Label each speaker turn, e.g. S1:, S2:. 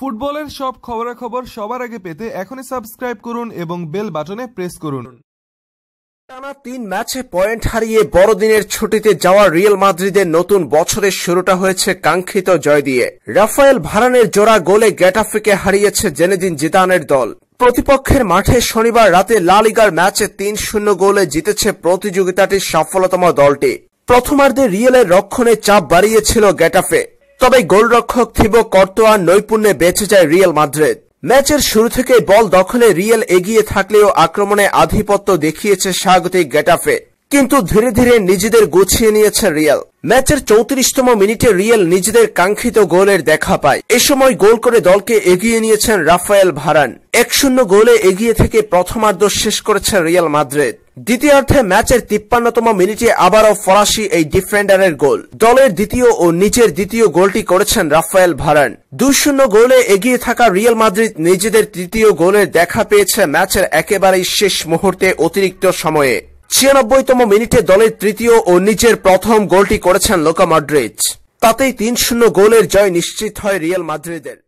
S1: ফুটবলের সব খবরাখবর সবার আগে পেতে এখনই সাবস্ক্রাইব করুন এবং বেল বাটনে প্রেস করুন টানা তিন ম্যাচে পয়েন্ট হারিয়ে বড়দিনের ছুটিতে যাওয়া রিয়াল মাদ্রিদের নতুন বছরের শুরুটা হয়েছে কাঙ্ক্ষিত জয় দিয়ে রাফায়েল ভারানের জোড়া গোলে গ্যাটাফিকে হারিয়েছে জেনেদিন জিদানের দল প্রতিপক্ষের মাঠে শনিবার রাতে লালিগার ম্যাচে তিন শূন্য গোলে জিতেছে প্রতিযোগিতাটির সফলতম দলটি প্রথমার্ধে রিয়েলের রক্ষণে চাপ বাড়িয়েছিল গ্যাটাফে তবে গোলরক্ষক থিবো কর্তোয়ার নৈপুণ্যে বেঁচে যায় রিয়াল মাদ্রিদ ম্যাচের শুরু থেকে বল দখলে রিয়াল এগিয়ে থাকলেও আক্রমণে আধিপত্য দেখিয়েছে স্বাগতিক গেটাফে কিন্তু ধীরে ধীরে নিজেদের গুছিয়ে নিয়েছে রিয়াল ম্যাচের চৌত্রিশতম মিনিটে রিয়াল নিজেদের কাঙ্ক্ষিত গোলের দেখা পায় এ সময় গোল করে দলকে এগিয়ে নিয়েছেন রাফায়েল ভারান এক শূন্য গোলে এগিয়ে থেকে প্রথমার্ধ শেষ করেছে রিয়াল মাদ্রিদ দ্বিতীয়ার্ধে ম্যাচের তিপ্পান্নতম মিনিটে আবারও ফরাসি এই ডিফেন্ডারের গোল দলের দ্বিতীয় ও নিজের দ্বিতীয় গোলটি করেছেন রাফায়েল ভারান দুই শূন্য গোলে এগিয়ে থাকা রিয়াল মাদ্রিদ নিজেদের তৃতীয় গোলের দেখা পেয়েছে ম্যাচের একেবারেই শেষ মুহূর্তে অতিরিক্ত সময়ে ছিয়ানব্বইতম মিনিটে দলের তৃতীয় ও নিচের প্রথম গোলটি করেছেন লোকা মাড্রিজ তাতেই তিন শূন্য গোলের জয় নিশ্চিত হয় রিয়াল মাদ্রিদের